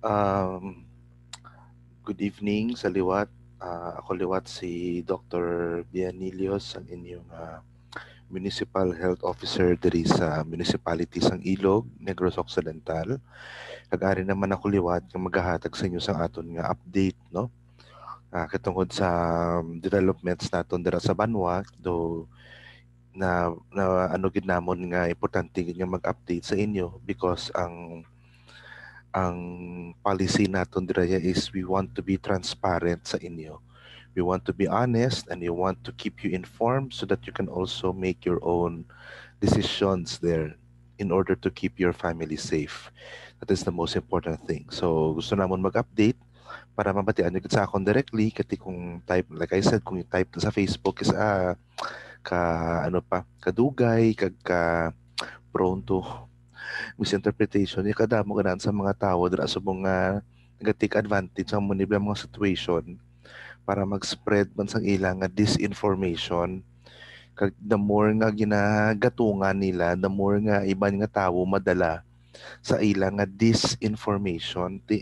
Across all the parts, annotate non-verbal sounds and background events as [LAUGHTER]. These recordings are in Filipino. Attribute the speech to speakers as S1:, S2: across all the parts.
S1: Um, good evening sa liwat. Uh, ako liwat si Dr. Bianilios, ang inyong uh, Municipal Health Officer dari sa Municipality sang Ilog, Negros Occidental. Kag-ari naman ako liwat kang maghahatag sa inyo sa aton nga update no. Uh, ah, katungod sa um, developments naton dira sa Banwa do na, na ano gid namon nga importante nga mag-update sa inyo because ang um, ang policy naton diraya is we want to be transparent sa inyo. We want to be honest and we want to keep you informed so that you can also make your own decisions there in order to keep your family safe. That is the most important thing. So gusto namon mag-update para mabatian nyo sa akong directly kasi kung type like I said kung type sa Facebook is uh, ka ano pa kadugay kag ka prone to misinterpretation eh, mo ganan sa mga tao dira sa mga nag-take advantage sa muna mga situation para mag-spread man sang ilang nga disinformation kag the more nga ginagatungan nila the more nga iban nga tawo madala sa ilang nga disinformation di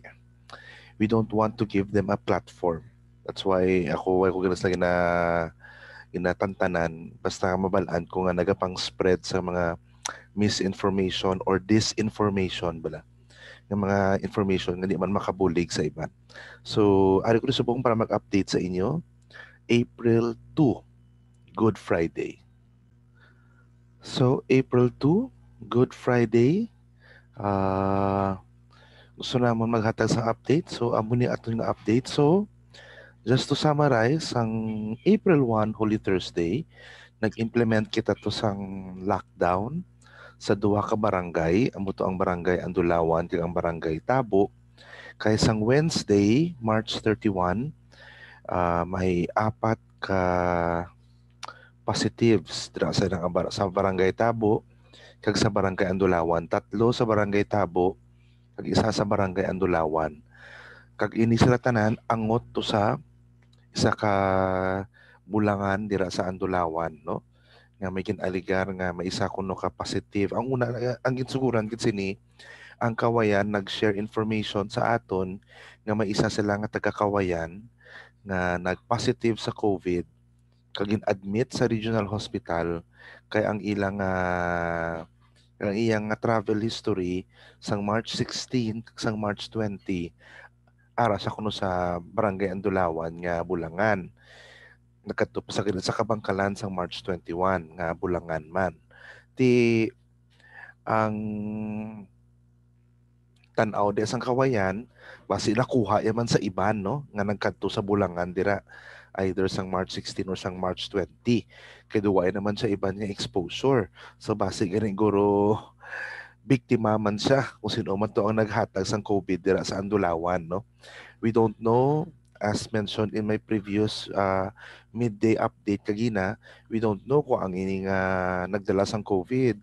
S1: we don't want to give them a platform that's why ako ako ganas na gina ginatantanan basta mabalaan ko nga nagapang spread sa mga misinformation or disinformation bala ng mga information nga di man makabulig sa iba. So, ari ko na subong para mag-update sa inyo. April 2, Good Friday. So, April 2, Good Friday. Uh, gusto namon maghatag sa update. So, amo ni atong nga update. So, just to summarize, ang April 1, Holy Thursday, nag-implement kita to sang lockdown sa duha ka barangay amo to ang barangay Andulawan til ang barangay Tabo kay sang Wednesday March 31 uh, ah, may apat ka positives dira sa sa barangay Tabo kag sa barangay Andulawan tatlo sa barangay Tabo kag isa sa barangay Andulawan kag ini sila tanan angot to sa isa ka bulangan dira sa Andulawan no nga may aligar nga may isa kuno ka positive ang una ang ginsuguran gid sini ang kawayan nag-share information sa aton nga may isa sila nga taga kawayan nga nagpositive sa COVID kagin admit sa regional hospital kay ang ilang uh, ang iyang nga travel history sang March 16 sang March 20 ara sa kuno sa barangay Andulawan nga Bulangan nagadtupsag sa kabangkalan sang March 21 nga bulangan man ti ang tanaw de sang kawayan basi nakuha yaman sa iban no nga nagkadto sa bulangan dira either sang March 16 or sang March 20 kay duway naman sa iban nga exposure so basi gani guro biktima man siya kung sino man to ang naghatag sang COVID dira sa Andulawan no we don't know as mentioned in my previous uh, midday update kagina, we don't know kung ang ining uh, nagdala sang COVID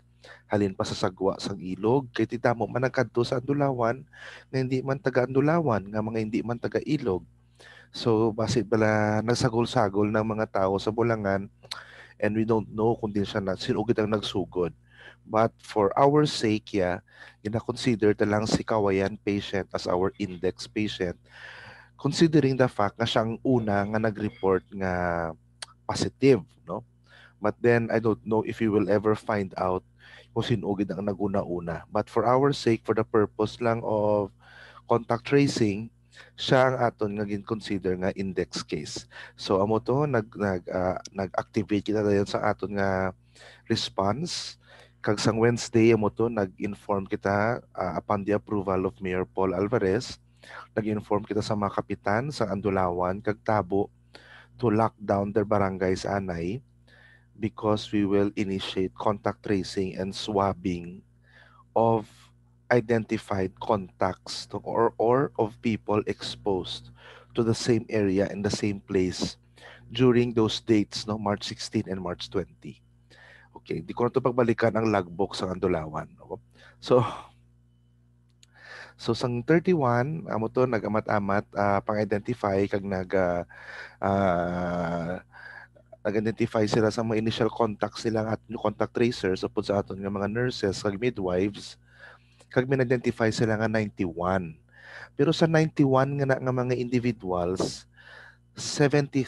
S1: halin pa sa sagwa sang ilog kay mo man nagkadto sa Andulawan nga hindi man taga Andulawan nga mga hindi man taga ilog so basit bala nagsagol-sagol ng mga tao sa Bulangan and we don't know kung din siya na sino ang nagsugod but for our sake, yeah, gina-consider talang si Kawayan patient as our index patient considering the fact nga siyang una nga nag-report nga positive, no? But then, I don't know if you will ever find out kung sino gid ang naguna-una. But for our sake, for the purpose lang of contact tracing, siya ang aton nga gin-consider nga index case. So amo to nag nag uh, nag-activate kita dayon sa aton nga response kag sang Wednesday amo to nag-inform kita uh, upon the approval of Mayor Paul Alvarez Nag-inform kita sa mga kapitan sa Andulawan, Kagtabo, to lock down their barangays anay because we will initiate contact tracing and swabbing of identified contacts to, or, or of people exposed to the same area in the same place during those dates, no? March 16 and March 20. Okay, hindi ko na ito pagbalikan ang logbook sa Andulawan. No? So, So sang 31 amo to nagamat-amat uh, pang-identify kag nag uh, nag-identify sila sa mga initial contact nila at contact tracers so sa aton nga mga nurses kag midwives kag min-identify sila nga 91. Pero sa 91 nga na nga mga individuals 73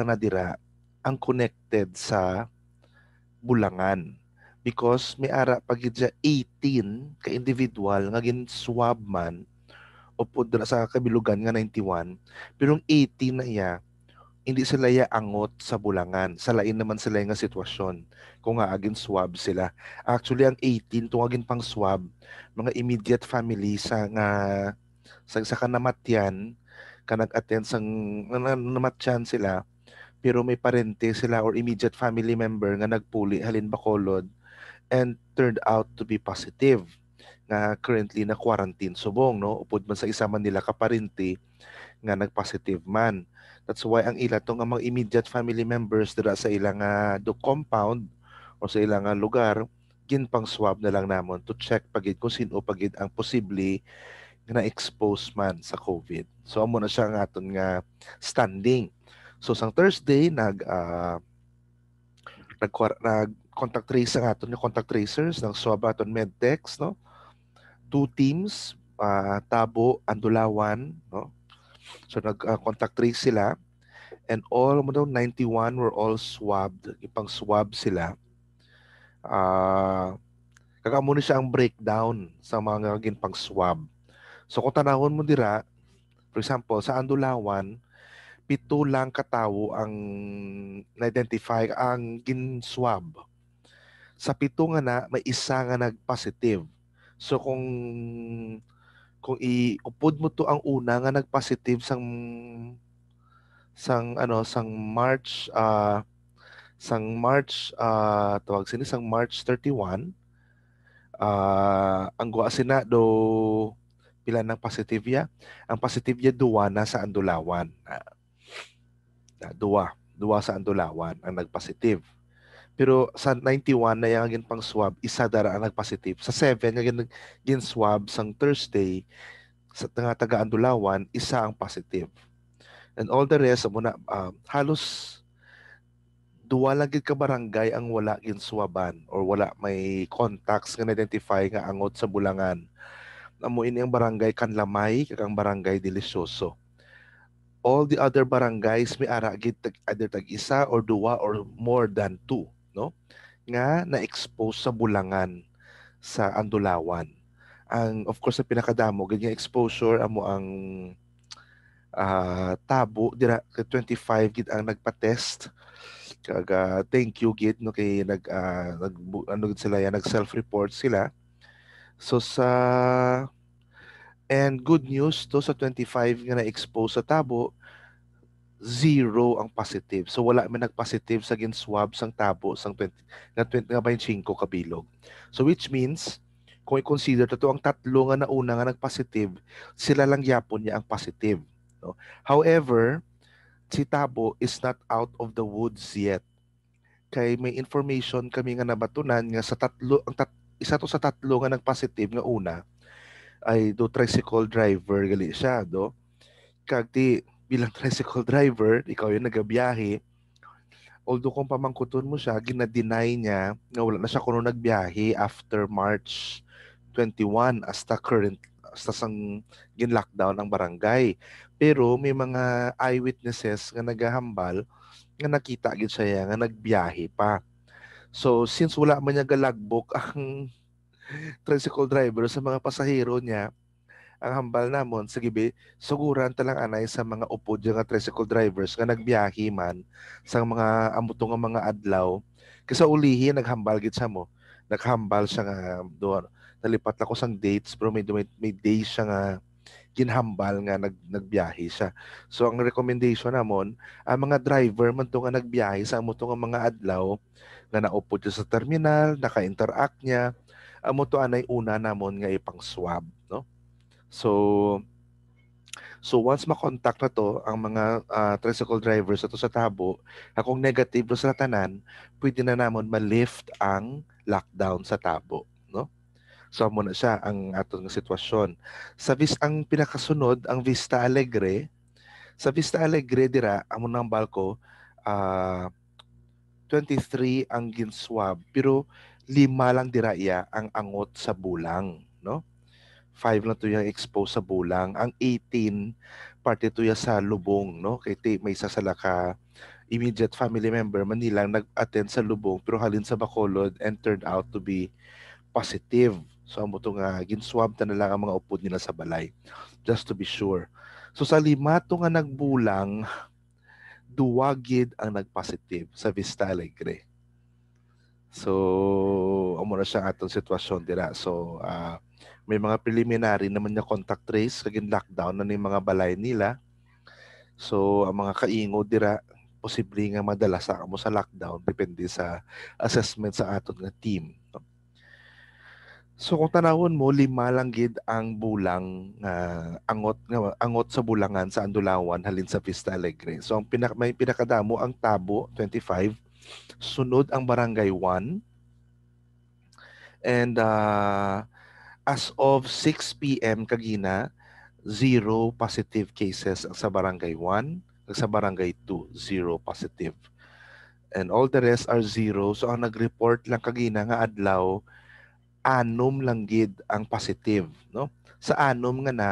S1: lang na dira ang connected sa Bulangan because may ara pagid sa 18 ka individual nga gin swab man upod pudra sa kabilugan nga 91 pero yung 18 na iya hindi sila ya angot sa bulangan. Sa lain naman sila nga sitwasyon. Kung nga agin swab sila. Actually, ang 18, itong agin pang swab, mga immediate family sa nga sa, sa kanamatyan, kanag-attend sang namatyan sila, pero may parente sila or immediate family member nga nagpuli halin bakolod and turned out to be positive nga currently na quarantine subong no upod man sa isa man nila kaparinti nga nagpositive man that's why ang ila tong ang mga immediate family members dira sa ilang uh, do compound o sa ilang uh, lugar ginpang swab na lang namon to check pagid kung sino pagid ang posible nga na-expose man sa COVID. So amo na siya nga aton nga standing. So sang Thursday nag uh, nag, nag contact tracer nga yung contact tracers ng SWAB at Medtex no two teams uh, Tabo Andulawan no so nag uh, contact trace sila and all mo daw 91 were all swabbed ipang swab sila uh, ah, kagamo ni siya ang breakdown sa mga gin pang swab so kung tanahon mo dira for example sa Andulawan pito lang katawo ang na-identify ang gin swab sa pito nga na may isa nga nagpositive. So kung kung iupod mo to ang una nga nagpositive sang sang ano sang March uh, sang March uh, tawag sini sang March 31 uh, ah, ang guwa sina do pila ng positive ya ang positive ya duwa na sa andulawan uh, duwa duwa sa andulawan ang nagpositive pero sa 91 na yung agin pang swab, isa dara ang nagpositive. Sa 7 nga gin swab sang Thursday sa nga taga Andulawan, isa ang positive. And all the rest mo na um, halos duwa lang gid ka barangay ang wala gin swaban or wala may contacts nga identify nga angot sa Bulangan. Amo ini ang barangay Kanlamay kag ang barangay Delicioso. All the other barangays may ara gid either tag isa or duwa or more than two no? Nga na-expose sa Bulangan sa Andulawan. Ang of course sa pinakadamo ganyan exposure amo ang uh, tabo dira 25 gid ang nagpa-test kaga thank you gid no kay nag uh, nag ano gid sila yan nag self report sila so sa and good news to sa 25 nga na-expose sa tabo zero ang positive. So wala may nagpositive sa gin ginswab sang tabo sang 20 na 25 kabilog. So which means kung i-consider to, to ang tatlo nga nauna nga nagpositive, sila lang yapon niya ang positive. No? However, si Tabo is not out of the woods yet. Kay may information kami nga nabatunan nga sa tatlo ang tat, isa to sa tatlo nga nagpositive nga una ay do tricycle driver gali siya do kag ti bilang tricycle driver, ikaw yung nagabiyahe, although kung pamangkuton mo siya, ginadeny niya na wala na siya kuno nagbiyahe after March 21 hasta current hasta sang gin-lockdown ang barangay. Pero may mga eyewitnesses nga nagahambal nga nakita gid siya nga nagbiyahe pa. So since wala man niya galagbok [LAUGHS] ang tricycle driver sa mga pasahero niya, ang hambal namon sa gibi suguran talang anay sa mga upod nga tricycle drivers nga nagbiyahe man sa mga amuto nga mga adlaw kaysa ulihi naghambal gid sa mo naghambal siya nga doon nalipat ako sang dates pero may, may, may day siya nga ginhambal nga nag, nagbiyahe siya. So ang recommendation namon, ang mga driver man nga nagbiyahe sa amo nga mga adlaw na naupo siya sa terminal, naka-interact niya, amo to anay una namon nga ipang swab So, So once makontakt na to ang mga uh, tricycle drivers ato sa tabo, kung negative sa tanan, pwede na namon ma-lift ang lockdown sa tabo, no? So amo na siya ang atong sitwasyon. Sa vis ang pinakasunod ang Vista Alegre. Sa Vista Alegre dira amo nang balko uh, ah, 23 ang ginswab pero lima lang dira iya ang angot sa bulang, no? 5 lang yung exposed sa bulang. Ang 18, parte tuya sa lubong, no? Kay te, may isa sa laka, immediate family member man nilang nag-attend sa lubong pero halin sa Bacolod and turned out to be positive. So amo to nga ginswab ta na lang ang mga upod nila sa balay just to be sure. So sa lima to nga nagbulang duwagid ang nag-positive sa Vista Alegre. So amo na siya atong sitwasyon dira. So uh, may mga preliminary naman na contact trace kaging lockdown na yung mga balay nila. So, ang mga kaingo dira posible nga madala sa amo sa lockdown depende sa assessment sa aton nga team. So kung tanawon mo lima lang gid ang bulang uh, angot nga angot sa bulangan sa Andulawan halin sa Vista Alegre. So ang pinak may pinakadamo ang Tabo 25, sunod ang Barangay 1 and uh, As of 6 p.m. kagina, zero positive cases sa barangay 1, sa barangay 2, zero positive. And all the rest are zero. So ang nag-report lang kagina nga adlaw, anom lang gid ang positive, no? Sa anom nga na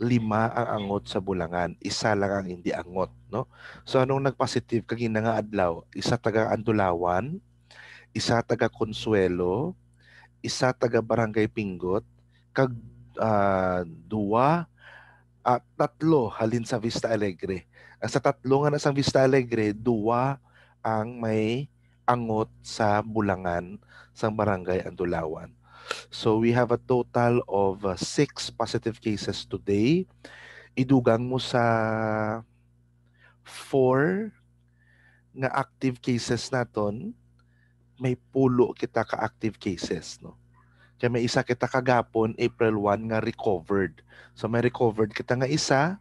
S1: lima ang angot sa Bulangan, isa lang ang hindi angot, no? So anong nagpositive kagina nga adlaw, isa taga Andulawan, isa taga Consuelo, isa taga Barangay Pingot, kag uh, ah, duwa at uh, tatlo halin sa Vista Alegre. At ah, sa tatlo nga na sa Vista Alegre, duwa ang may angot sa Bulangan sa Barangay Andulawan. So we have a total of uh, six positive cases today. Idugang mo sa four nga active cases naton may pulo kita ka active cases no kaya may isa kita kagapon April 1 nga recovered so may recovered kita nga isa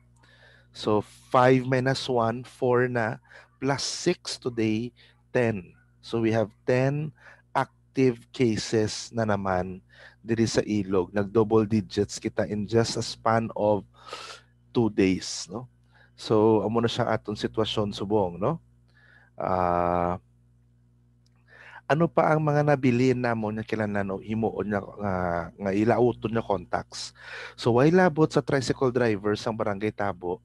S1: so 5 minus 1 4 na plus 6 today 10 so we have 10 active cases na naman diri sa ilog nag double digits kita in just a span of 2 days no so amo na siya aton sitwasyon subong no ah uh, ano pa ang mga nabili namo nya kilanano himuon nya nga, nga ilauton nya contacts so way labot sa tricycle drivers ang barangay Tabo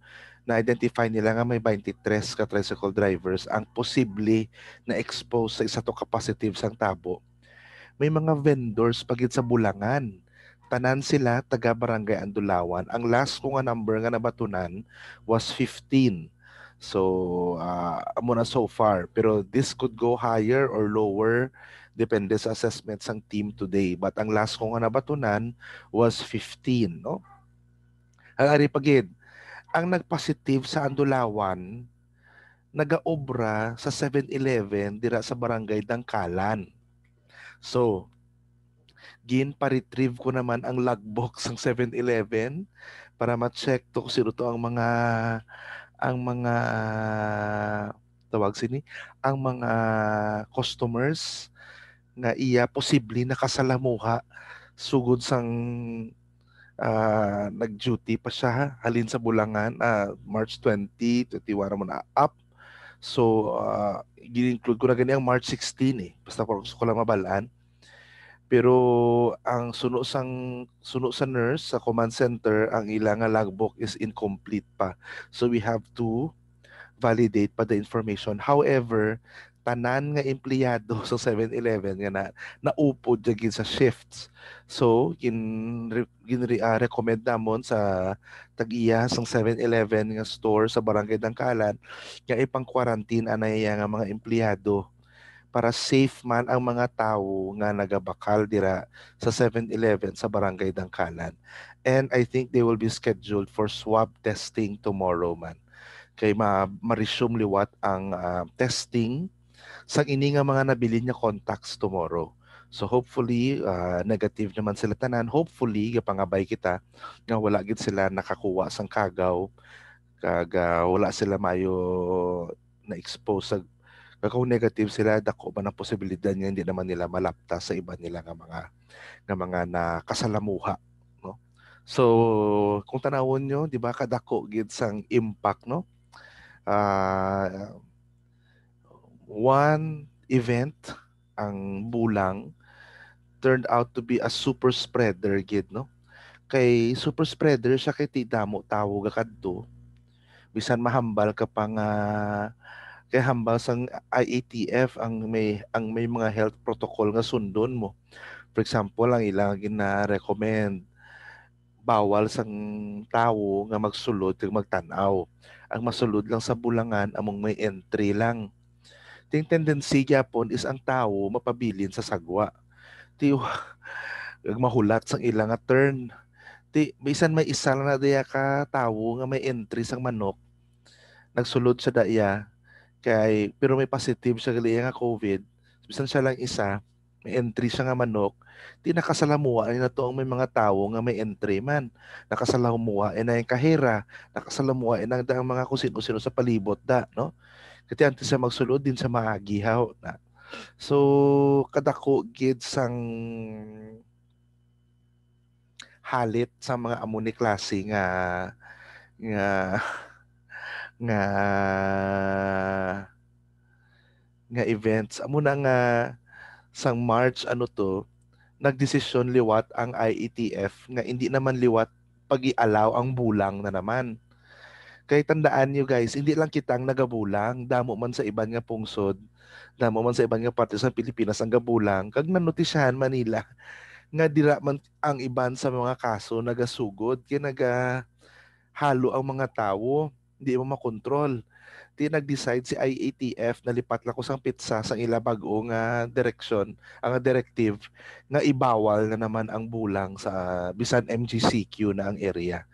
S1: na identify nila nga may 23 ka tricycle drivers ang posible na expose sa isa to ka positive sang Tabo may mga vendors pagit sa Bulangan tanan sila taga barangay Andulawan ang last ko nga number nga nabatunan was 15 So, uh, muna so far. Pero this could go higher or lower depende sa assessments ng team today. But ang last ko nga nabatunan was 15, no? Ang pagid, ang nagpositive sa Andulawan, nagaobra sa 7-Eleven dira sa barangay Dangkalan. So, gin pa-retrieve ko naman ang logbook ng 7-Eleven para ma-check to kung sino to ang mga ang mga tawag sini ang mga customers nga iya posible nakasalamuha sugod sang uh, nag-duty pa siya halin sa Bulangan uh, March 20 21 mo na up so uh, ah, gini-include ko na gani ang March 16 eh basta ko, ko lang mabalaan pero ang suno sang suno sa nurse sa command center ang ilang logbook is incomplete pa. So we have to validate pa the information. However, tanan nga empleyado [LAUGHS] sa 7-Eleven nga na naupod jagin sa shifts. So, gin, gin uh, ah, recommend namon sa tag-iya sang 7-Eleven nga store sa Barangay Dangkalan nga ipang-quarantine anay nga mga empleyado para safe man ang mga tao nga nagabakal dira sa 7-Eleven sa Barangay Dangkalan. And I think they will be scheduled for swab testing tomorrow man. Kay ma ma-resume liwat ang uh, testing sa ini nga mga nabili niya contacts tomorrow. So hopefully uh, negative naman sila tanan. Hopefully gapangabay kita nga wala gid sila nakakuha sang kagaw kag uh, wala sila mayo na expose sa kung negative sila dako ba ng posibilidad niya hindi naman nila malapta sa iba nila nga mga nga mga nakasalamuha no so kung tanawon nyo di ba kadako gid sang impact no uh, one event ang bulang turned out to be a super spreader gid no kay super spreader siya kay ti damo tawo ga kadto bisan mahambal ka pa nga uh, kay hambang sang IETF ang may ang may mga health protocol nga sundon mo. For example, ang ilang gina-recommend bawal sang tawo nga magsulod ug magtan-aw. Ang masulod lang sa bulangan among may entry lang. Ting tendency gyapon is ang tawo mapabilin sa sagwa. Ti mahulat sang ilang nga turn. Ti bisan may isa lang na daya ka tawo nga may entry sang manok nagsulod sa daya kay pero may positive sa gali nga COVID bisan siya lang isa may entry siya nga manok di nakasalamuha na to ang may mga tao nga may entry man nakasalamuha na ang kahira, nakasalamuha na ang mga kusin-usino sa palibot da no kasi antes sa magsulod din sa mga gihaw na so kadako gid sang halit sa mga amo ni klase nga nga [LAUGHS] nga nga events amo na nga sang March ano to nagdesisyon liwat ang IETF nga hindi naman liwat pag allow ang bulang na naman. Kay tandaan nyo guys, hindi lang kitang nagabulang, damo man sa iban nga pungsod, damo man sa iban nga parte sa Pilipinas ang gabulang, kag nanotisyahan Manila nga dira man ang iban sa mga kaso nagasugod kay naga halo ang mga tawo, hindi mo makontrol ti nag-decide si IATF na lipat lang kusang pitsa sa ila bag-o nga direksyon, ang directive na ibawal na naman ang bulang sa bisan MGCQ na ang area.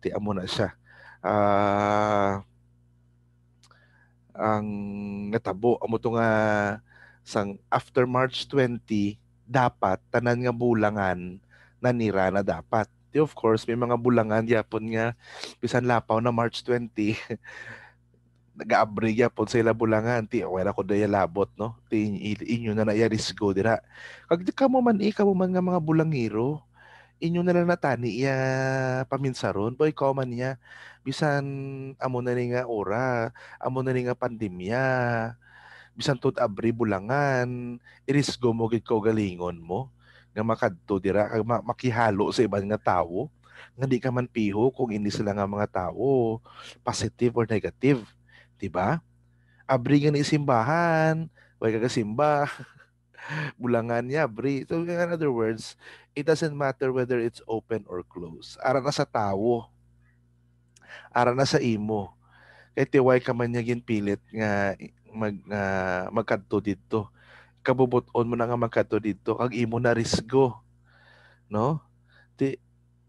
S1: Ti amo na siya. Uh, ang natabo amo to nga sang after March 20 dapat tanan nga bulangan na nanira na dapat. Di of course, may mga bulangan yapon nga bisan lapaw na March 20 [LAUGHS] nag abriya po sa ilabulangan ti away ko daya labot no ti inyo na naiyaris ko dira kag di ka mo man ikaw man nga mga bulangiro inyo na lang natani iya paminsaron boy ko man niya bisan amo na ni nga ora amo na ni nga pandemya bisan tut abri bulangan iris mo gid ko galingon mo nga makadto dira kag makihalo sa ibang nga tawo nga di ka man piho kung ini sila nga mga tao positive or negative 'Di ba? Abri nga ni simbahan, way kagasimba. [LAUGHS] Bulangan niya, abri. So in other words, it doesn't matter whether it's open or closed. Ara na sa tawo. Ara na sa imo. Kay tiway ka man niya ginpilit nga mag uh, magkadto didto. Kabubuton mo na nga magkadto didto kag imo na risgo. No? Di,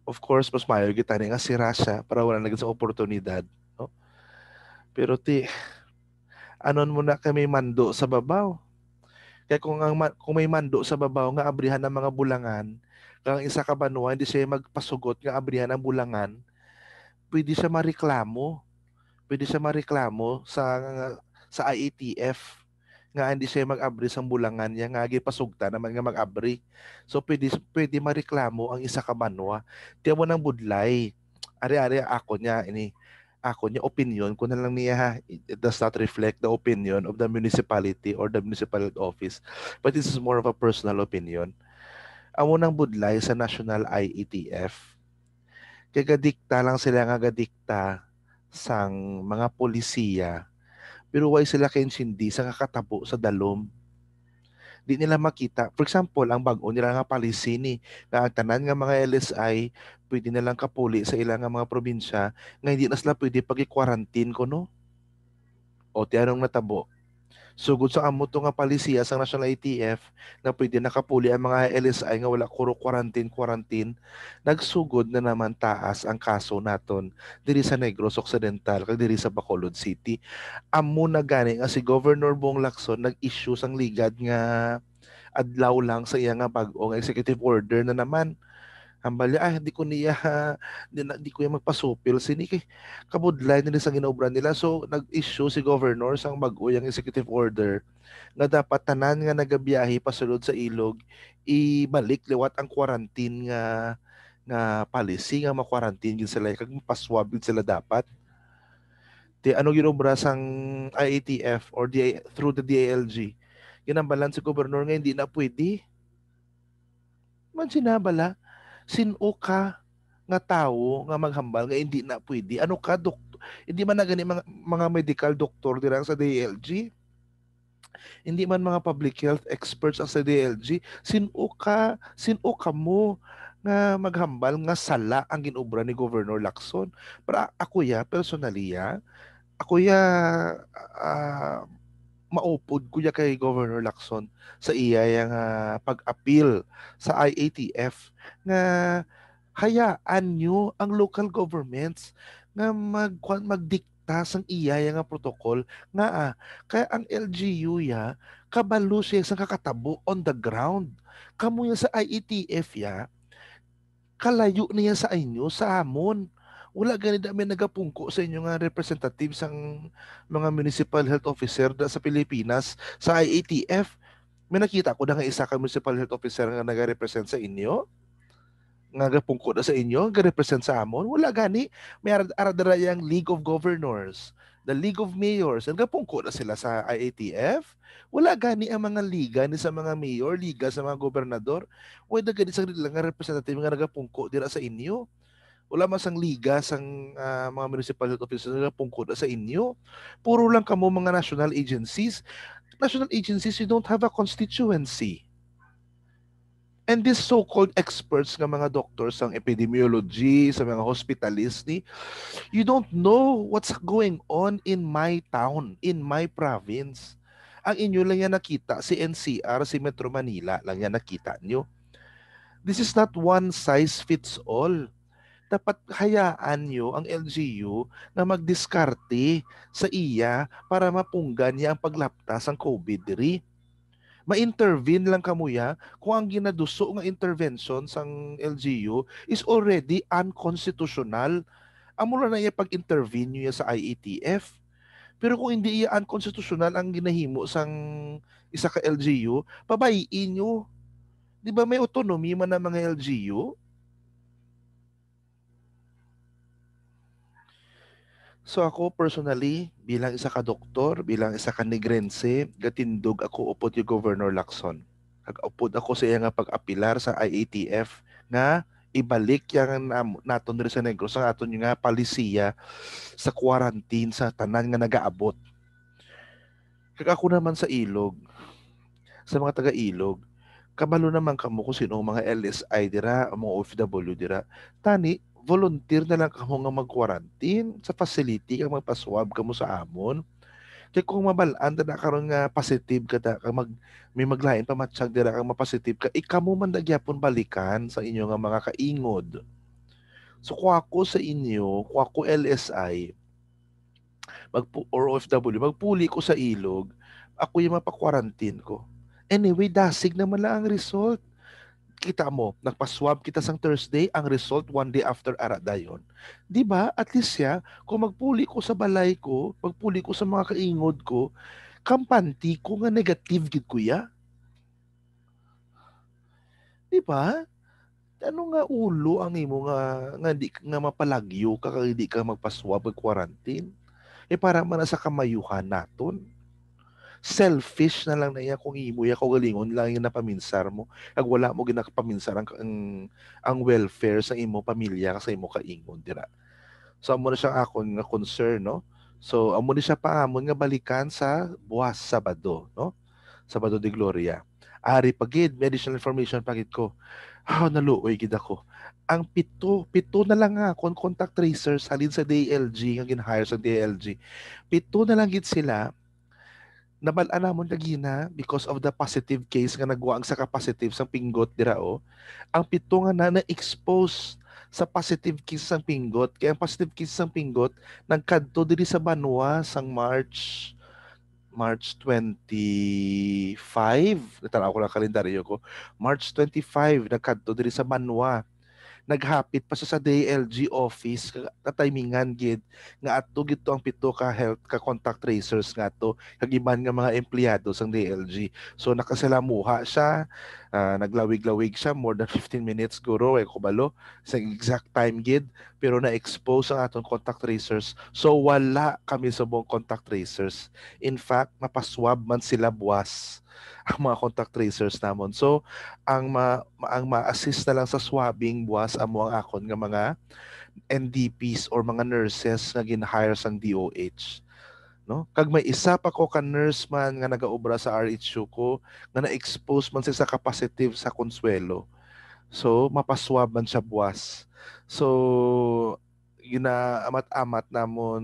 S1: of course, mas mayo kita nga sira siya para wala na sa oportunidad pero ti, anon muna kami mando sa babaw. Kaya kung, ang, kung may mando sa babaw nga abrihan ng mga bulangan, kang isa ka banwa, hindi siya magpasugot nga abrihan ng bulangan, pwede siya mareklamo. Pwede siya mareklamo sa sa IETF nga hindi siya mag-abri sa bulangan niya nga gipasugta naman nga mag-abri. So pwede pwede mareklamo ang isa ka banwa. Tiyan mo ng budlay. Ari-ari ako niya ini ako, yung opinion ko na lang niya, ha, it does not reflect the opinion of the municipality or the municipal office. But this is more of a personal opinion. Ang unang budlay sa National IETF, kagadikta lang sila nga gadikta sang mga polisiya pero why sila kinsindi sa kakatabo sa dalom di nila makita. For example, ang bago nila nga policy ni nga tanan nga mga LSI pwede na lang kapuli sa ilang mga probinsya nga hindi na sila pwede pag-quarantine ko no. O ti anong natabo? Sugod so, sa amo to nga palisiya sa National ATF na pwede nakapuli ang mga LSI nga wala kuro quarantine quarantine nagsugod na naman taas ang kaso naton diri sa Negros Occidental kag diri sa Bacolod City amo na gani nga si Governor Bong Lacson nag-issue sang ligad nga adlaw lang sa iya nga bag-o nga executive order na naman ang bali, ah, hindi ko niya, [LAUGHS] hindi, ko niya magpasupil. Sini kay kabudlay nila sa ginobra nila. So, nag-issue si governor sang mag-uyang executive order nga dapat tanan nga nagabiyahe pasulod sa ilog ibalik liwat ang quarantine nga nga policy nga ma-quarantine gid sila kag mapaswab gid sila dapat ti ano ginobra sang IATF or DA, through the DALG ginambalan si governor nga hindi na pwede man sinabala sino ka nga tao nga maghambal nga hindi na pwede ano ka doktor hindi man na gani mga, mga medical doctor dira sa DLG hindi man mga public health experts sa DLG sino ka sino ka mo nga maghambal nga sala ang ginobra ni Governor Lacson para ako ya personally ya ako ya uh, maupod kuya kay Governor Lacson sa iya nga uh, pag-appeal sa IATF nga hayaan nyo ang local governments nga mag magdikta sang iya nga ah, protocol nga ah, kaya ang LGU ya kabalo siya sa kakatabo on the ground kamuya sa IATF ya kalayo niya sa inyo sa amon wala gani dami nagapungko sa inyo nga representatives ang mga municipal health officer da sa Pilipinas sa IATF. May nakita ko na nga isa ka municipal health officer nga nagarepresent sa inyo nga gapungko na sa inyo, ga-represent sa amon. Wala gani. May aradara yung League of Governors, the League of Mayors, ang gapungko na sila sa IATF. Wala gani ang mga liga ni sa mga mayor, liga sa mga gobernador. Wala gani sa lang nga representative nga nagapungko dira sa inyo wala man sang liga sang uh, mga municipal health officers nila pungkod sa inyo. Puro lang kamo mga national agencies. National agencies, you don't have a constituency. And these so-called experts ng mga doctors ang epidemiology, sa mga hospitalist, ni you don't know what's going on in my town, in my province. Ang inyo lang yan nakita, si NCR, si Metro Manila lang yan nakita nyo. This is not one size fits all dapat hayaan nyo ang LGU na magdiskarte sa iya para mapunggan niya ang paglaptas ang covid 19 Ma-intervene lang kamuya kung ang ginaduso nga intervention sang LGU is already unconstitutional. Amula na iya pag-intervene niya sa IETF. Pero kung hindi iya unconstitutional ang ginahimo sang isa ka LGU, pabayiin nyo. Di ba may autonomy man ng mga LGU? So ako personally, bilang isa ka doktor, bilang isa ka negrense, gatindog ako upod yung Governor Lacson. Nag-upod ako sa iya nga pag-apilar sa IATF nga ibalik yang naton diri sa Negros ang aton nga palisiya sa quarantine sa tanan nga nagaabot. Kag ako naman sa Ilog, sa mga taga Ilog, kabalo naman kamo kung sino mga LSI dira, o mga OFW dira. Tani, volunteer na lang kamo nga mag-quarantine sa facility kang magpaswab kamo sa amon. Kay kung mabalaan na karon nga positive ka ka mag may maglain pa matsyag dira kang mapositive ka, ikamo man dagyapon balikan sa inyo nga mga kaingod. So kuha ko sa inyo, kuha ako LSI, mag or OFW, magpuli ko sa ilog, ako yung mapa-quarantine ko. Anyway, dasig naman lang ang result kita mo, nagpaswab kita sang Thursday, ang result one day after ara dayon. Di ba? At least ya, kung magpuli ko sa balay ko, magpuli ko sa mga kaingod ko, kampanti ko nga negative gid kuya. Di ba? Ano nga ulo ang imo nga nga di nga mapalagyo ka kag di ka magpaswab kag quarantine? Eh para man sa kamayuhan naton selfish na lang na iya kung imo ya ko galingon lang yung napaminsar mo kag wala mo ginakapaminsar ang, ang, ang welfare sa imo pamilya kasi imo kaingon dira so amo na siya akon nga concern no so amo ni siya paamon nga balikan sa buwas sabado no sabado de gloria ari pagid may additional information pagid ko how oh, ah, naluoy gid ako ang pito, pito na lang nga kon contact tracers halin sa DLG nga gin-hire sa DLG. Pito na lang git sila nabalaan mo lagina because of the positive case nga nagwaag sa kapasitive sang pinggot dira o oh. ang pito nga na na-expose sa positive case sang pinggot kay ang positive case sang pinggot nagkadto diri sa Banwa sang March March 25 natanaw ko lang kalendaryo ko March 25 nagkadto diri sa Banwa naghapit pa sa DLG office katimingan gid nga ato gito ang pito ka health ka contact tracers nga to kag iban nga mga empleyado sang DLG so nakasalamuha siya naglawig-lawig siya more than 15 minutes guro kay eh, Kubalo sa exact time gid pero na-expose ang atong contact tracers so wala kami sa buong contact tracers in fact napaswab man sila buwas [LAUGHS] ang mga contact tracers namon so ang ma, ang ma-assist na lang sa swabbing buwas amo ang akon nga mga NDPs or mga nurses nga gin-hire sang DOH no kag may isa pa ko ka nurse man nga nagaobra sa RHU ko nga na-expose man siya sa capacitive sa Consuelo so mapaswab man siya buwas so ginaamat-amat amat namon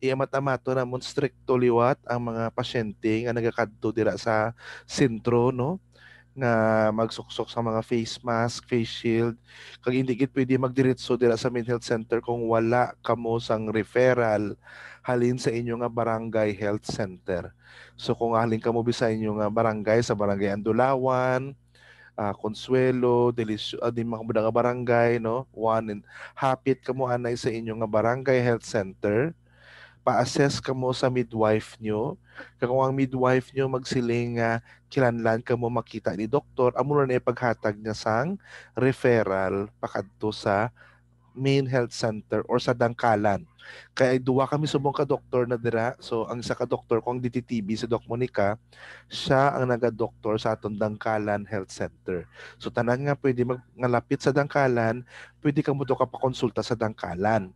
S1: iamat-amato namon stricto liwat ang mga pasyente nga nagakadto dira sa sentro no na magsuksok sa mga face mask, face shield. Kag hindi gid pwede magdiretso dira sa Mental Health Center kung wala kamo sang referral halin sa inyo nga barangay health center. So kung halin kamo bisa inyo nga barangay sa barangay Andulawan, uh, Consuelo, Delisio, uh, di mga barangay no, one and hapit kamo anay sa inyo nga barangay health center pa-assess ka mo sa midwife nyo. Kung ang midwife nyo magsiling uh, kilanlan ka mo makita ni doktor, amo na ipaghatag niya sang referral pakadto sa main health center or sa dangkalan. Kaya duwa kami sa ka doktor na dira. So ang isa ka doktor ko ang DTTB si Doc Monica, siya ang naga-doktor sa atong dangkalan health center. So tanan nga pwede magngalapit sa dangkalan, pwede ka mo to kapakonsulta sa dangkalan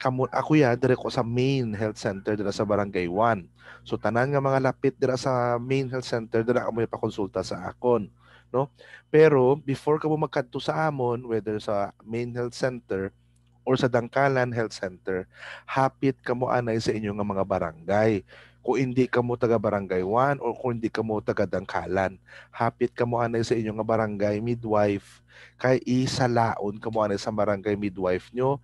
S1: kamo ako ya dire ko sa main health center dira sa barangay 1 so tanan nga mga lapit dira sa main health center dira kamo pa konsulta sa akon no pero before kamo magkadto sa amon whether sa main health center or sa Dangkalan Health Center hapit kamo anay sa inyo nga mga barangay kung hindi kamo taga barangay 1 or kung hindi kamo taga Dangkalan hapit kamo anay sa inyo nga barangay midwife kay isalaon kamo anay sa barangay midwife nyo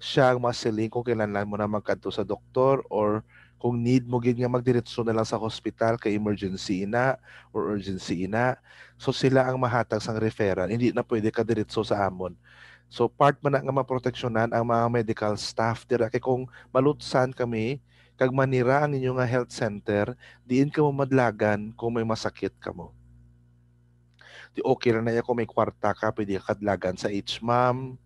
S1: siya ang maseling kung kailangan mo na magkadto sa doktor or kung need mo gid nga magdiretso na lang sa hospital kay emergency ina or urgency ina so sila ang mahatag sang referral hindi na pwede ka diretso sa amon so part man nga maproteksyonan ang mga medical staff dira kay kung malutsan kami kag manira ang inyo nga health center diin ka mo madlagan kung may masakit ka mo di okay na ya kung may kwarta ka pwede kadlagan sa HMAM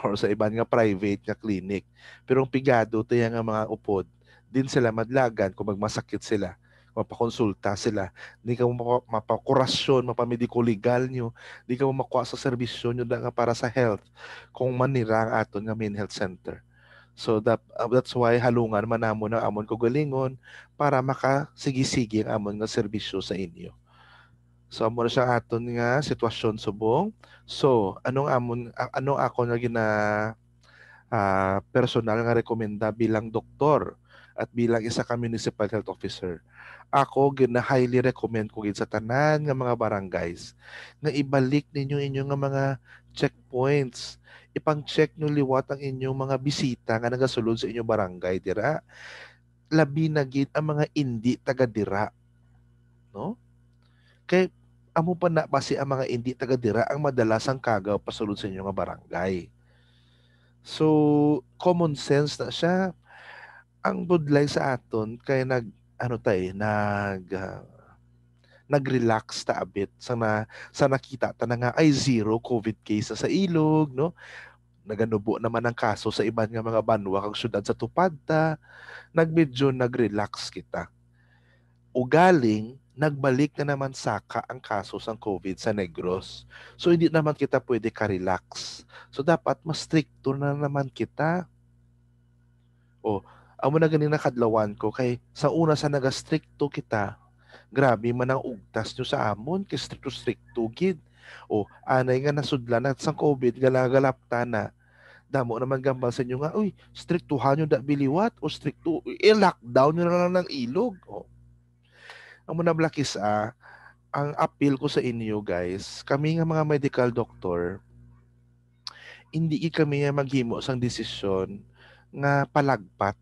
S1: or sa iban nga private nga clinic. Pero ang pigado tayo nga mga upod, din sila madlagan kung magmasakit sila mapakonsulta sila. Di ka mapakurasyon, mapamediko legal nyo. Di ka mo makuha sa servisyo nyo nga para sa health kung manira ang aton nga main health center. So that, uh, ah, that's why halungan manamo na amon ko galingon para makasigisigi ang amon nga serbisyo sa inyo. So amo na siya aton nga sitwasyon subong. So anong amon anong ako nga gina uh, personal nga rekomenda bilang doktor at bilang isa ka municipal health officer. Ako gina highly recommend ko gid sa tanan nga mga barangays nga ibalik ninyo inyo nga mga checkpoints. Ipang-check nyo liwat ang inyong mga bisita nga nagasulod sa inyong barangay dira. Labi na gid ang mga indi taga dira. No? Kay amo pa na base ang mga hindi tagadira ang madalasang kagaw pasulod sa inyong barangay. So, common sense na siya. Ang budlay sa aton kay nag ano tay nag uh, nag-relax ta a bit sa na, sa nakita ta na nga ay zero COVID case sa ilog no naganubo naman ang kaso sa iban nga mga banwa kag syudad sa tupad ta nagmedyo nag-relax kita ugaling nagbalik na naman saka ang kaso ng COVID sa Negros. So hindi naman kita pwede ka-relax. So dapat mas stricto na naman kita. O, amo na ganin nakadlawan ko kay sa una sa nagastrikto kita, grabe man ang ugtas nyo sa amon kay stricto stricto gid. O, anay nga nasudlan at sa COVID galagalapta na damo naman gambal sa inyo nga, uy, strictuhan nyo da biliwat o strikto, i-lockdown eh, nyo na lang ng ilog. O, ang muna black is ah, ang appeal ko sa inyo guys, kami nga mga medical doctor, hindi kami maghimo sang desisyon nga palagpat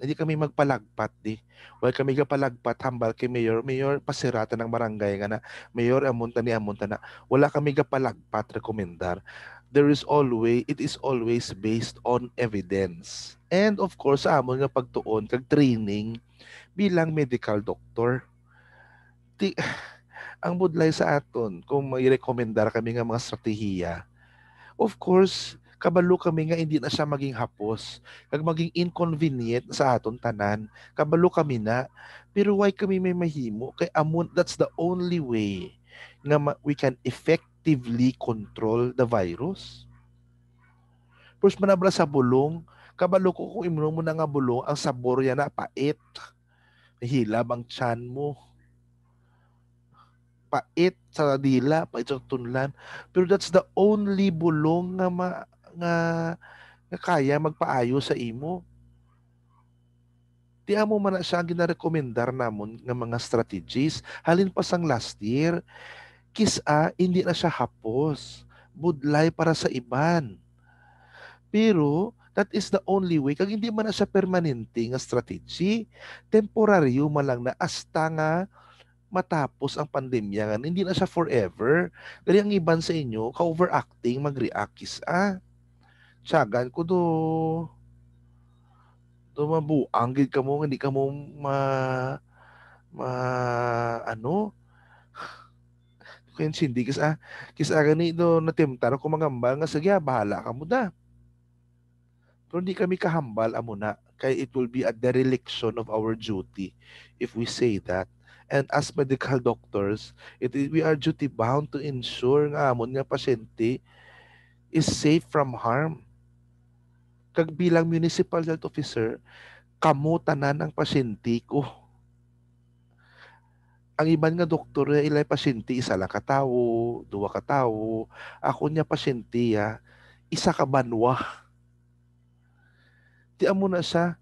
S1: hindi kami magpalagpat di. Wala kami ga palagpat hambal kay mayor, mayor pasirata ng barangay nga na mayor amunta ni amunta na. Wala kami ga palagpat recommendar There is always it is always based on evidence. And of course, amon nga pagtuon kag training bilang medical doctor ti [SIGHS] ang budlay sa aton kung may recommendar kami nga mga strategiya of course kabalo kami nga hindi na siya maging hapos kag maging inconvenient sa aton tanan kabalo kami na pero why kami may mahimo kay amon that's the only way nga we can effectively control the virus Pus manabla sa bulong, kabalo ko kung imulong mo na nga bulong, ang sabor yan na pait. Hilab ang chan mo pait sa dila, pait sa tunlan. Pero that's the only bulong nga ma, nga, nga kaya magpaayo sa imo. Di amo man siya ang ginarekomendar namon nga mga strategies halin pa sang last year. Kisa hindi na siya hapos. Budlay para sa iban. Pero that is the only way kag hindi man na siya permanente nga strategy. Temporaryo man lang na asta nga matapos ang pandemya, hindi na siya forever. Kasi ang iban sa inyo, ka-overacting, mag reactis ah, tiyagan ko do, do mabuang, gid ka mo, hindi ka mo ma, ma, ano, kaya hindi, kasi ah, kasi ah, ganito, natimtar ko magamba, nga sige, ah, bahala ka mo da. Pero hindi kami kahambal, amo na. Kaya it will be a dereliction of our duty if we say that And as medical doctors, it we are duty bound to ensure nga amon nga pasyente is safe from harm. Kag bilang municipal health officer, kamo tanan ang pasyente ko. Ang iban nga doktor eh, ilay pasyente isa lang katawo, duwa katawo. Ako niya pasyente ya, ah, isa ka banwa. Di amo na siya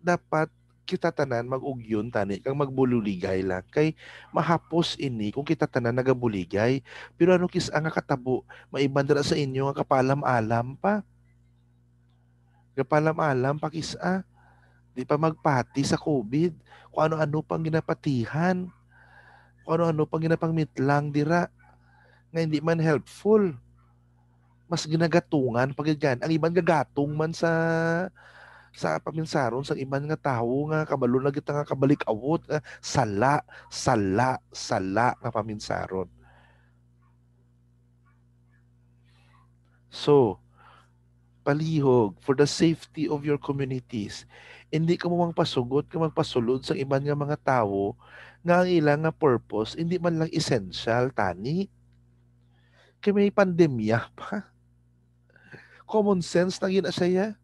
S1: dapat kita tanan magugyon tani kang magbululigay la kay mahapos ini kung kita tanan nagabuligay pero ano kis ang katabo maiban dira sa inyo nga kapalam-alam pa kapalam-alam pa a ah, di pa magpati sa COVID kung ano-ano pang ginapatihan kung ano-ano pang ginapangmitlang dira nga hindi man helpful mas ginagatungan pagigan ang iban gagatong man sa sa paminsaron sa iban nga tawo nga kabalo na kita nga kabalik awot nga sala sala sala nga paminsaron so palihog for the safety of your communities hindi ka mo magpasugot ka magpasulod sa iban nga mga tawo nga ang ilang nga purpose hindi man lang essential tani kay may pandemya pa common sense na gina siya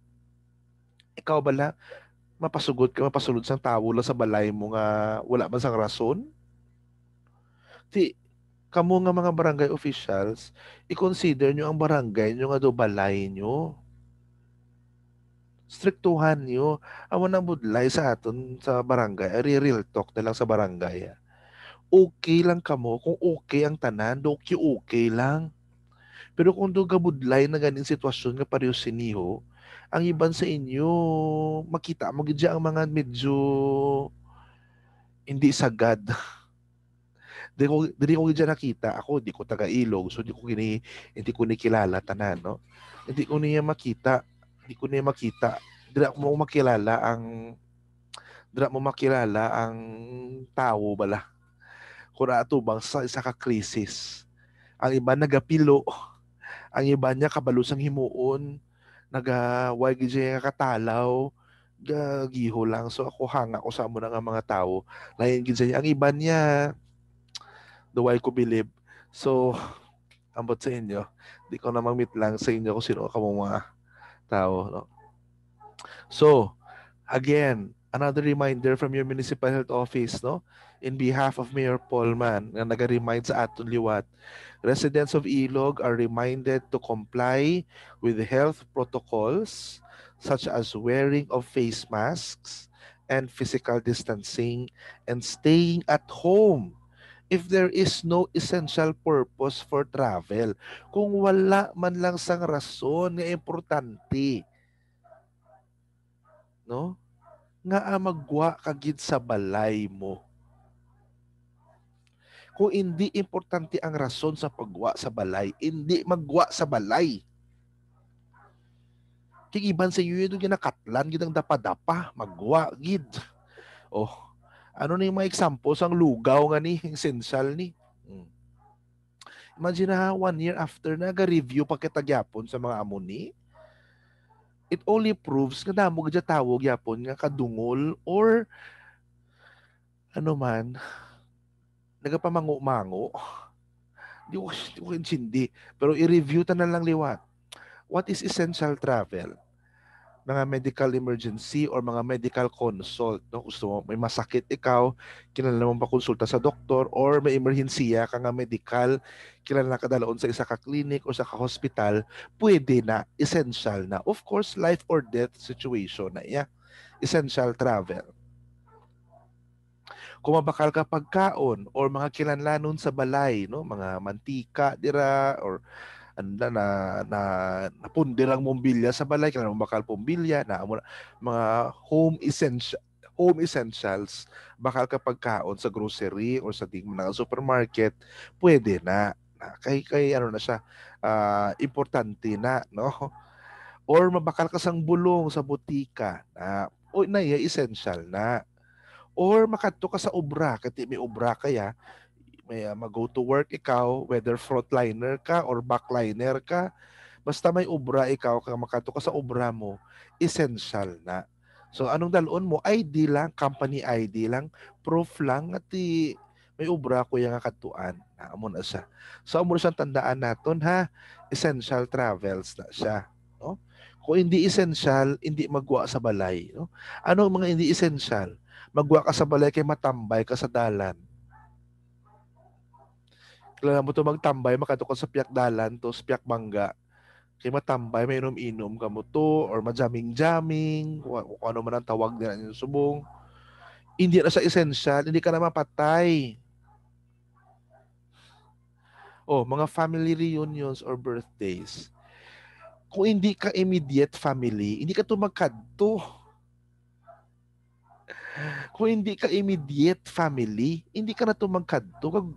S1: ikaw bala mapasugod ka mapasulod sang tawo lang sa balay mo nga wala man sang rason ti kamo nga mga barangay officials i-consider nyo ang barangay nyo nga do balay nyo striktuhan nyo amo nang budlay sa aton sa barangay ari real talk na lang sa barangay ah. okay lang kamo kung okay ang tanan do okay, okay lang pero kung do gabudlay na ganin sitwasyon nga pareho siniho ang iban sa inyo makita mo gid ang mga medyo hindi sagad [LAUGHS] di ko di ko gid nakita ako di ko taga Ilog so di ko kini hindi ko ni kilala tanan no hindi ko niya makita hindi ko niya makita dira mo makilala ang dira mo makilala ang tao bala kura bang sa isa ka crisis. ang iba nagapilo ang iba niya kabalusang himuon nagawag gid katalaw gagiho lang so ako hanga ko sa amo na nga mga tao lain gid ang iban niya the way ko believe so [LAUGHS] ambot sa inyo di ko na meet lang sa inyo kung sino ka mga tao no so again another reminder from your municipal health office no in behalf of Mayor Polman na nag-remind sa Aton Liwat. Residents of Ilog are reminded to comply with health protocols such as wearing of face masks and physical distancing and staying at home if there is no essential purpose for travel. Kung wala man lang sang rason nga importante. No? Nga magwa kagid sa balay mo kung hindi importante ang rason sa pagwa sa balay, hindi magwa sa balay. Kaya iban sa iyo yun yung nakatlan, yun ang dapa-dapa, magwa, gid. Oh, ano na yung mga examples ang lugaw nga ni, yung sensal ni. Hmm. Imagine ha, one year after naga-review pa kita gyapon sa mga amo ni. It only proves nga namog dya tawag yapon nga kadungol or ano man nagapamango-mango. Hindi ko, di ko insindi. Pero i-review ta na lang liwat. What is essential travel? Mga medical emergency or mga medical consult. No? Gusto mo, may masakit ikaw, kinala mo pakonsulta sa doktor or may emergency ka nga medical, kinala ka dalaon sa isa ka clinic o sa ka hospital, pwede na, essential na. Of course, life or death situation na iya. Essential travel kumabakal ka pagkaon or mga kilanlanon sa balay no mga mantika dira or anda na na napundir ang sa balay kailangan bakal pumbilya na mga home essential home essentials, bakal kapag kaon sa grocery or sa ding mga supermarket, pwede na. kay kay ano na siya, uh, importante na, no? Or mabakal ka sang bulong sa butika na o na essential na or makadto ka sa obra kati may obra kaya may uh, mag-go to work ikaw whether frontliner ka or backliner ka basta may obra ikaw ka makadto ka sa obra mo essential na so anong dalon mo ID lang company ID lang proof lang at may obra ko yung katuan na amo na siya so amo siyang tandaan naton ha essential travels na siya no kung hindi essential hindi magwa sa balay no ano mga hindi essential magwa ka sa balay kay matambay ka sa dalan. Kailangan mo to magtambay, makatukod sa piyak dalan, to sa piyak bangga. Kay matambay, may inom-inom ka mo to, or majaming-jaming, kung ano man ang tawag nila yung subong. Hindi na sa essential, hindi ka na mapatay. Oh, mga family reunions or birthdays. Kung hindi ka immediate family, hindi ka to magkadto kung hindi ka immediate family, hindi ka na tumangkad to. Kag,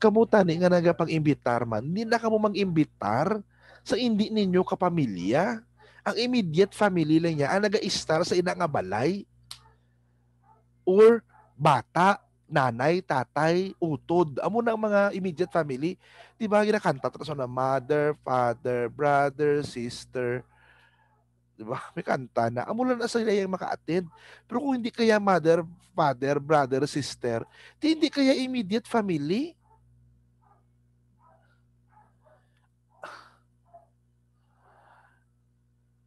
S1: kag ni nga nagapang-imbitar man, hindi na ka mo mang-imbitar sa hindi ninyo kapamilya. Ang immediate family lang niya, ang naga istar sa ina nga balay or bata, nanay, tatay, utod. Amo na ang mga immediate family. Di ba ginakanta? Tapos na mother, father, brother, sister, di ba? May kanta na amulan na sila yung maka-attend. Pero kung hindi kaya mother, father, brother, sister, di hindi kaya immediate family?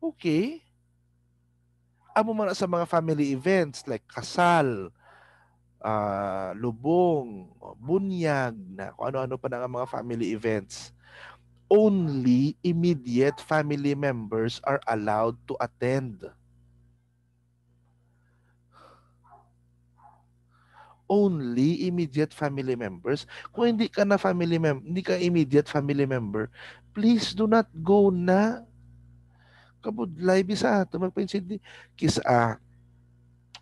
S1: Okay. Amo man sa mga family events like kasal, uh, lubong, bunyag, na kung ano-ano pa na mga family events only immediate family members are allowed to attend. Only immediate family members. Kung hindi ka na family member, hindi ka immediate family member, please do not go na. Kabud, Kabudlay bisa, tumagpinsin di kisa.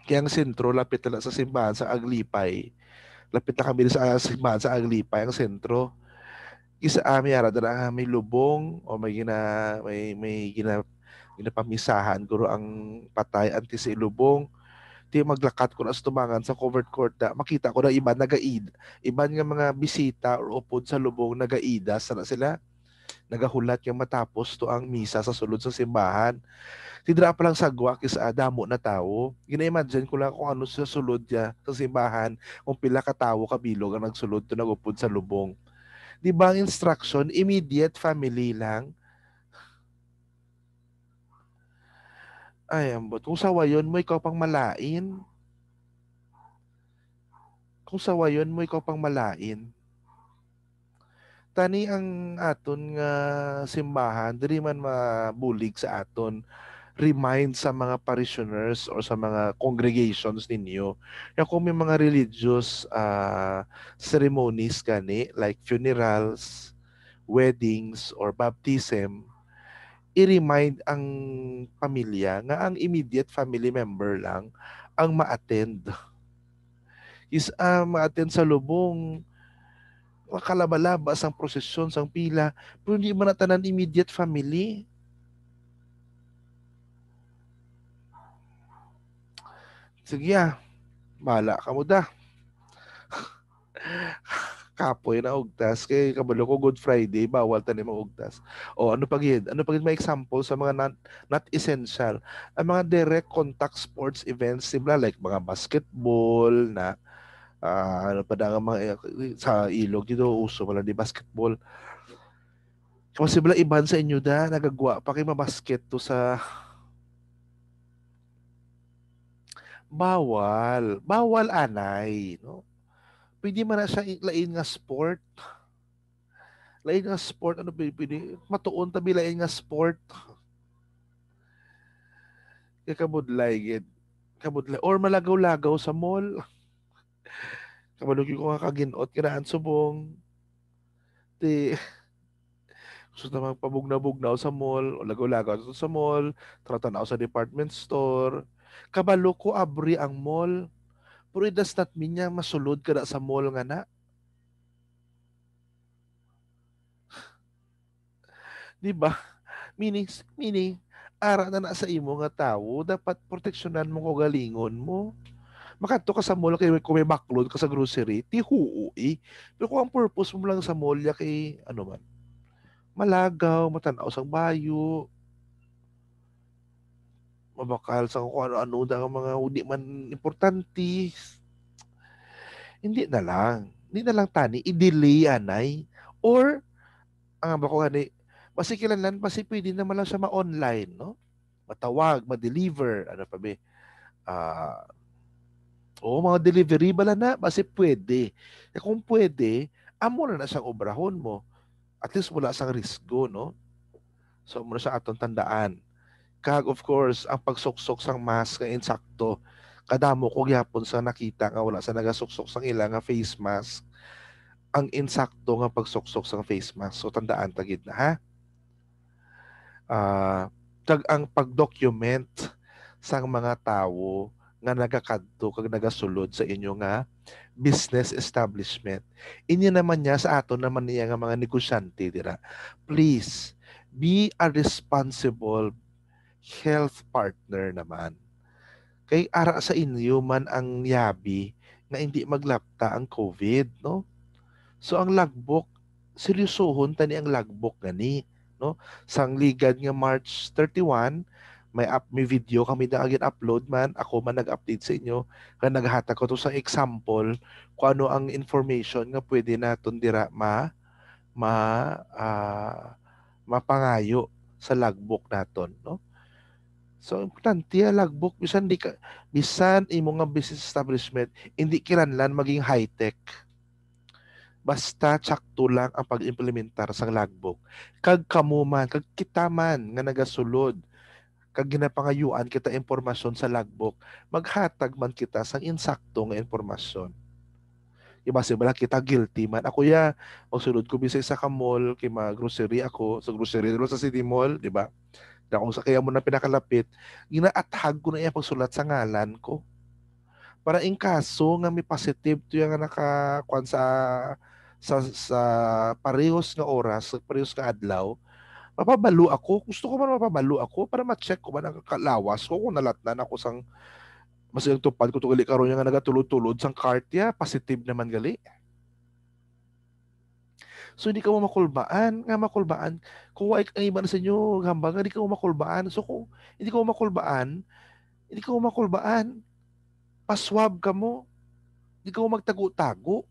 S1: Kaya ang sentro lapit na sa simbahan sa Aglipay. Lapit na kami sa simbahan sa Aglipay ang sentro isa ami ara dara may lubong o may gina may may gina ginapamisahan guro ang patay anti sa ilubong ti maglakat ko na sa tumangan sa covered court da makita ko na iba nagaid iba nga mga bisita or upod sa lubong nagaida sana sila nagahulat yung matapos to ang misa sa sulod sa simbahan ti dra pa lang sagwa kis adamo ah, na tao gina-imagine ko lang kung ano sa sulod ya sa simbahan kung pila ka tao kabilog ang nagsulod to nagupod sa lubong Di ba ang instruction, immediate family lang? Ay, ambot. Kung sawayon mo, ikaw pang malain. Kung sawayon mo, ikaw pang malain. Tani ang aton nga simbahan, diri man mabulig sa aton remind sa mga parishioners or sa mga congregations ninyo na kung may mga religious uh, ceremonies gani like funerals, weddings, or baptism, i-remind ang pamilya nga ang immediate family member lang ang ma-attend. Is uh, ma-attend sa lubong kalabalabas ang prosesyon, sang pila, pero hindi man natanan immediate family Sige ya. Ah. Bala ka mo da. Kapoy na ugtas kay kabalo ko Good Friday bawal tani mo ugtas. O ano pa gid? Ano pa gid may example sa mga not, not essential? Ang mga direct contact sports events simula like mga basketball na uh, ano pa nga mga eh, sa ilog dito uso pala di basketball. Kasi bala iban sa inyo da nagagwa pa kay mabasket to sa bawal. Bawal anay. No? Pwede man na siya lain nga sport. Lain nga sport. Ano pwede? Matuon tabi lain nga sport. Kaya kabudlay. Gid. Kabudlay. Or malagaw-lagaw sa mall. [LAUGHS] Kabalugi ko nga kaginot. Kiraan subong. Ti [LAUGHS] gusto na magpabugna-bugnaw sa mall, o lagaw-lagaw sa mall, tratanaw sa department store, Kabalo ko abri ang mall. Pero it does not mean niya masulod ka sa mall nga na. [LAUGHS] di ba? Meaning, meaning, ara na na sa imo nga tawo, dapat proteksyonan mo galingon mo. Makato ka sa mall kay kung may backload ka sa grocery, tihuo eh. Pero kung ang purpose mo lang sa mall kay ano man, malagaw, matanaw sa bayo, mabakal sa kung ano-ano na mga hindi man importante. Hindi na lang. Hindi na lang tani. I-delay anay. Or, ang ba ko gani, masikilanlan pa kasi pwede naman lang siya ma-online, no? Matawag, ma-deliver, ano pa ba? Eh? Ah, uh, o mga delivery bala na, kasi pwede. E kung pwede, amo na na siyang obrahon mo. At least wala sang risgo, no? So, muna sa atong tandaan kag of course ang pagsuksok sang mask nga insakto kadamo kog yapon sa nakita nga wala sa nagasuksok sang ila nga face mask ang insakto nga pagsuksok sang face mask so tandaan tagid na ha uh, ah, kag ang pagdocument sang mga tawo nga nagakadto kag nagasulod sa inyo nga business establishment inyo naman niya sa aton naman niya nga mga negosyante dira please be a responsible health partner naman. Kay ara sa inyo man ang yabi na hindi maglapta ang COVID, no? So ang logbook, seryosohon tani ang logbook gani, no? Sang ligad nga March 31, may up may video kami na agad upload man ako man nag-update sa inyo kaya naghata ko to sa example ko ano ang information nga pwede naton dira ma ma uh, mapangayo sa logbook naton no So importante logbook bisan di ka bisan imong nga business establishment hindi kinahanglan maging high tech. Basta tsakto lang ang pag-implementar sa logbook. Kag man, kag kita man nga nagasulod kag ginapangayuan kita impormasyon sa logbook, maghatag man kita sang insakto nga impormasyon. Iba si bala kita guilty man. Ako ya, magsulod ko bisay sa ka mall, kay ma grocery ako, sa grocery sa City Mall, di ba? na kung sa mo na pinakalapit, ginaathag ko na iya pagsulat sa ngalan ko. Para in kaso nga may positive to yung naka kwan sa sa, sa parehos nga oras, parehos nga adlaw, mapabalo ako. Gusto ko man mapabalo ako para ma-check ko ba ang kalawas ko kung nalatnan ako sang mas tupad ko tugali karon nga nagatulod-tulod sang kartya, positive naman gali. So hindi ka mo makulbaan, nga makulbaan. Kuha ang iba na sa inyo, hambang, hindi ka mo makulbaan. So kung hindi ka mo makulbaan, hindi ka mo makulbaan, paswab ka mo. Hindi ka mo magtago-tago.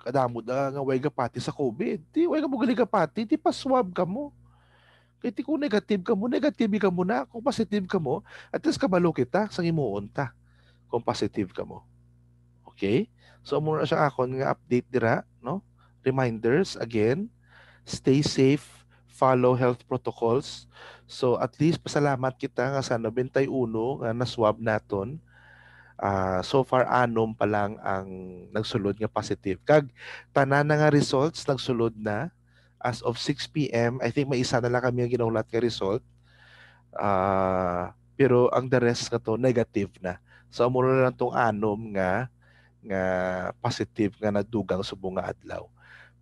S1: Kadamod na nga way pati sa COVID. Di way ka mo galigapati, di paswab ka mo. Kaya ti kung negative ka mo, negative ka mo na. Kung positive ka mo, at least kabalo kita, sang imuon ta. Kung positive ka mo. Okay? So amo na siya akon nga update dira, no? Reminders again, stay safe, follow health protocols. So at least pasalamat kita nga sa 91 nga naswab naton. Uh, so far anom pa lang ang nagsulod nga positive. Kag tanan na nga results nagsulod na as of 6 PM. I think may isa na lang kami ang ginulat ka result. Uh, pero ang the rest ka to negative na. So amo lang tong anom nga nga positive nga nadugang sa bunga adlaw.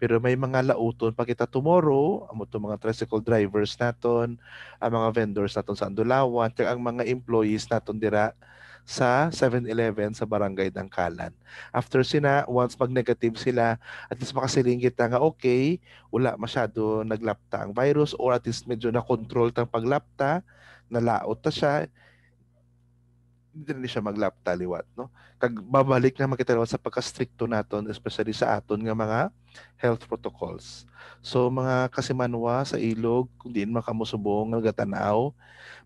S1: Pero may mga lauton pa kita tomorrow, amo to mga tricycle drivers naton, ang mga vendors naton sa Andulawan, at ang mga employees naton dira sa 7-Eleven sa Barangay Dangkalan. After sina, once mag-negative sila, at least makasiling kita nga okay, wala masyado naglapta ang virus or at least medyo na-control tang paglapta, nalaot ta siya, din siya maglap taliwat no kag babalik na makita sa pagka-stricto naton especially sa aton nga mga health protocols so mga kasimanwa sa ilog kung diin makamusubong nga gatanaw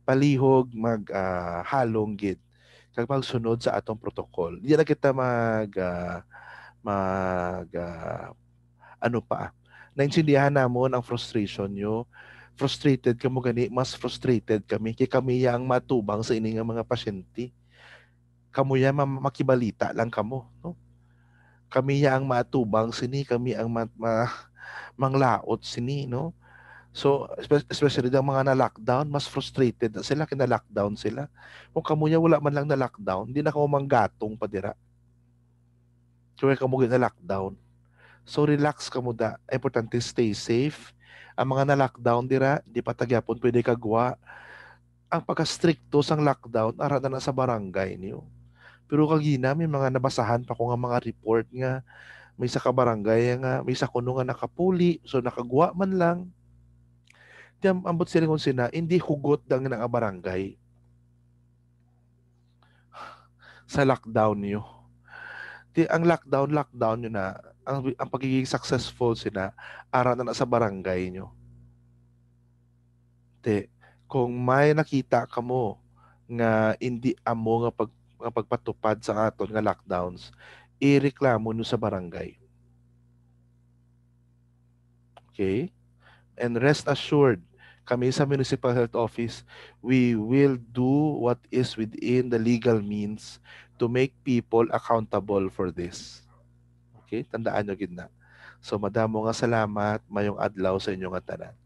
S1: palihog mag uh, halong gid kag magsunod sa atong protocol diya na kita mag uh, mag uh, ano pa naintindihan namon ang frustration nyo frustrated kamo gani mas frustrated kami kay kami ang matubang sa ining mga pasyente kamo ya makibalita lang kamo no kami ya ang matubang sini kami ang ma, ma, manglaot sini no so especially ang mga na lockdown mas frustrated na sila kina lockdown sila kung kamo ya wala man lang na lockdown hindi na kamo manggatong padira kaya kamo na lockdown so relax kamo da importante stay safe ang mga na lockdown dira di patagyapon pwede kagwa ang pagka-stricto sang lockdown ara na sa barangay niyo pero kagina may mga nabasahan pa ko nga mga report nga may sa kabarangay nga may sa kuno nga nakapuli so nakagwa man lang Di ambot sila kung sina hindi hugot dang nga barangay [SIGHS] sa lockdown niyo ti ang lockdown lockdown niyo na ang, ang pagiging successful sina ara na, na sa barangay niyo ti kung may nakita ka mo nga hindi amo nga pag nga pagpatupad sa aton nga lockdowns ireklamo nyo sa barangay. Okay? And rest assured, kami sa Municipal Health Office, we will do what is within the legal means to make people accountable for this. Okay? Tandaan nyo, gid na. So, madamo nga salamat, mayong adlaw sa inyo nga tanan.